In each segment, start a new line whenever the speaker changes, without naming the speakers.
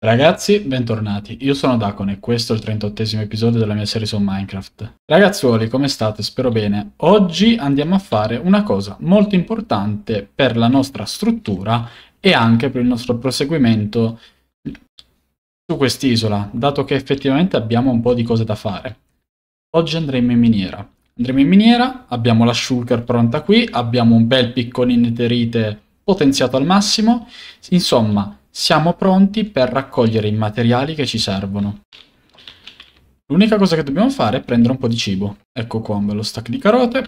Ragazzi, bentornati, io sono Dacone e questo è il 38 episodio della mia serie su Minecraft. Ragazzuoli, come state? Spero bene. Oggi andiamo a fare una cosa molto importante per la nostra struttura e anche per il nostro proseguimento su quest'isola, dato che effettivamente abbiamo un po' di cose da fare. Oggi andremo in miniera. Andremo in miniera, abbiamo la shulker pronta qui, abbiamo un bel piccone piccolino terite potenziato al massimo, insomma siamo pronti per raccogliere i materiali che ci servono. L'unica cosa che dobbiamo fare è prendere un po' di cibo. Ecco qua un bello stack di carote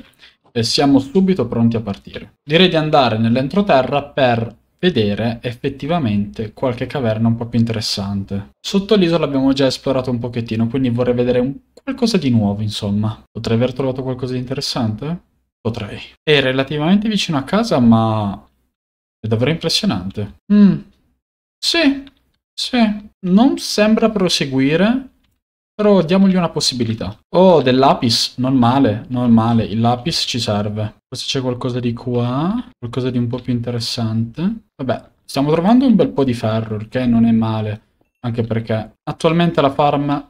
e siamo subito pronti a partire. Direi di andare nell'entroterra per vedere effettivamente qualche caverna un po' più interessante. Sotto l'isola abbiamo già esplorato un pochettino, quindi vorrei vedere qualcosa di nuovo, insomma. Potrei aver trovato qualcosa di interessante? Potrei. È relativamente vicino a casa, ma è davvero impressionante. Mmm, sì, sì, non sembra proseguire, però diamogli una possibilità. Oh, del lapis, non male, non male, il lapis ci serve. Forse c'è qualcosa di qua, qualcosa di un po' più interessante. Vabbè, stiamo trovando un bel po' di ferro, che non è male, anche perché attualmente la farm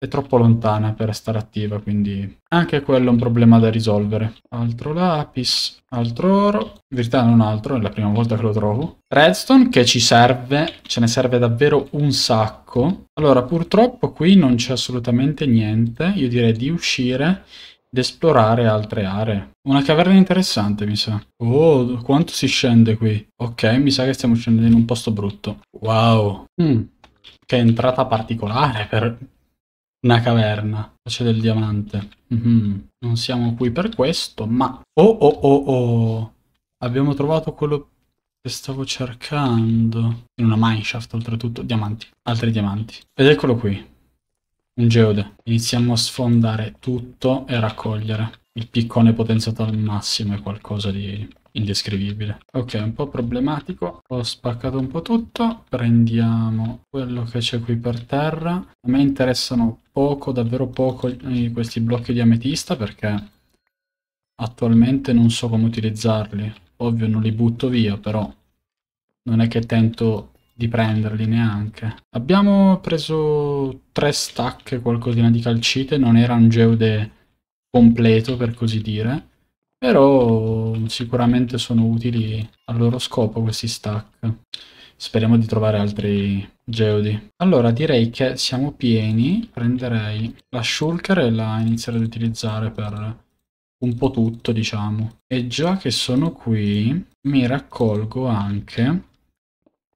è troppo lontana per stare attiva, quindi anche quello è un problema da risolvere. Altro lapis, altro oro, in verità non altro, è la prima volta che lo trovo. Redstone che ci serve, ce ne serve davvero un sacco. Allora, purtroppo qui non c'è assolutamente niente, io direi di uscire ed esplorare altre aree. Una caverna interessante, mi sa. Oh, quanto si scende qui. Ok, mi sa che stiamo scendendo in un posto brutto. Wow. Mm. Che entrata particolare per una caverna, faccia del diamante. Mm -hmm. Non siamo qui per questo, ma... Oh oh oh oh! Abbiamo trovato quello che stavo cercando. In una mineshaft, oltretutto. Diamanti. Altri diamanti. Ed eccolo qui. Un geode. Iniziamo a sfondare tutto e raccogliere il piccone potenziato al massimo è qualcosa di indescrivibile. Ok, un po' problematico. Ho spaccato un po' tutto. Prendiamo quello che c'è qui per terra. A me interessano poco, davvero poco, questi blocchi di ametista perché attualmente non so come utilizzarli. Ovvio non li butto via, però non è che tento di prenderli neanche. Abbiamo preso tre stacche, qualcosina di calcite, non erano geode completo per così dire, però sicuramente sono utili al loro scopo questi stack. Speriamo di trovare altri geodi. Allora direi che siamo pieni, prenderei la shulker e la inizierei ad utilizzare per un po' tutto diciamo. E già che sono qui mi raccolgo anche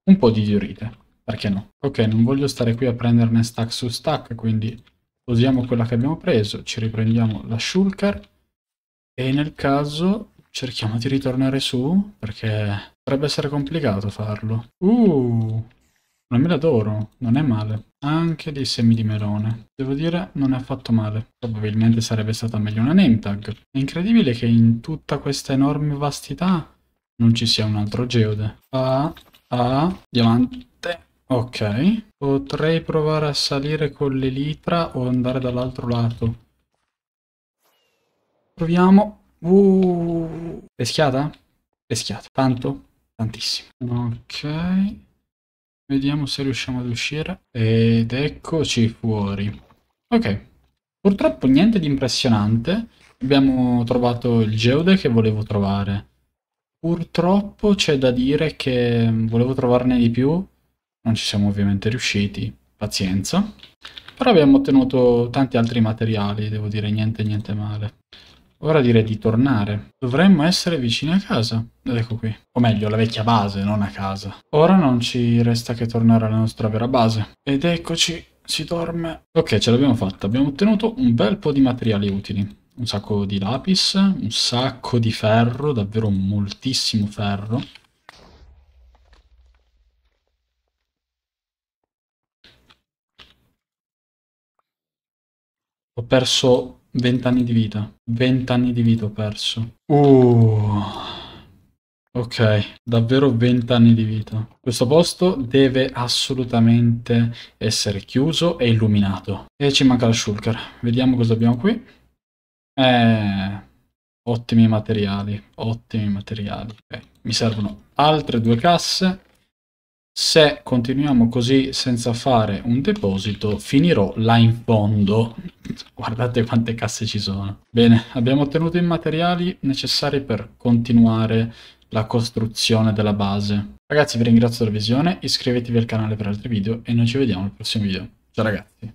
un po' di diurite perché no? Ok, non voglio stare qui a prenderne stack su stack, quindi usiamo quella che abbiamo preso, ci riprendiamo la shulker e nel caso cerchiamo di ritornare su perché potrebbe essere complicato farlo. Uh, una mela d'oro, non è male. Anche dei semi di melone. Devo dire, non è affatto male. Probabilmente sarebbe stata meglio una name tag. È incredibile che in tutta questa enorme vastità non ci sia un altro geode. Ah, ah, diamante. Ok. Potrei provare a salire con l'elitra o andare dall'altro lato. Proviamo. Uh, peschiata? Peschiata. Tanto? Tantissimo. Ok. Vediamo se riusciamo ad uscire. Ed eccoci fuori. Ok. Purtroppo niente di impressionante. Abbiamo trovato il geode che volevo trovare. Purtroppo c'è da dire che mm, volevo trovarne di più non ci siamo ovviamente riusciti, pazienza. Però abbiamo ottenuto tanti altri materiali, devo dire, niente niente male. Ora direi di tornare. Dovremmo essere vicini a casa. Ed ecco qui. O meglio, la vecchia base, non a casa. Ora non ci resta che tornare alla nostra vera base. Ed eccoci, si dorme. Ok, ce l'abbiamo fatta. Abbiamo ottenuto un bel po' di materiali utili. Un sacco di lapis, un sacco di ferro, davvero moltissimo ferro. Ho perso 20 anni di vita. 20 anni di vita ho perso. Uh. Ok, davvero 20 anni di vita. Questo posto deve assolutamente essere chiuso e illuminato. E ci manca la shulker. Vediamo cosa abbiamo qui. Eh, ottimi materiali, ottimi materiali. Okay. Mi servono altre due casse se continuiamo così senza fare un deposito finirò là in fondo guardate quante casse ci sono bene abbiamo ottenuto i materiali necessari per continuare la costruzione della base ragazzi vi ringrazio della visione iscrivetevi al canale per altri video e noi ci vediamo al prossimo video ciao ragazzi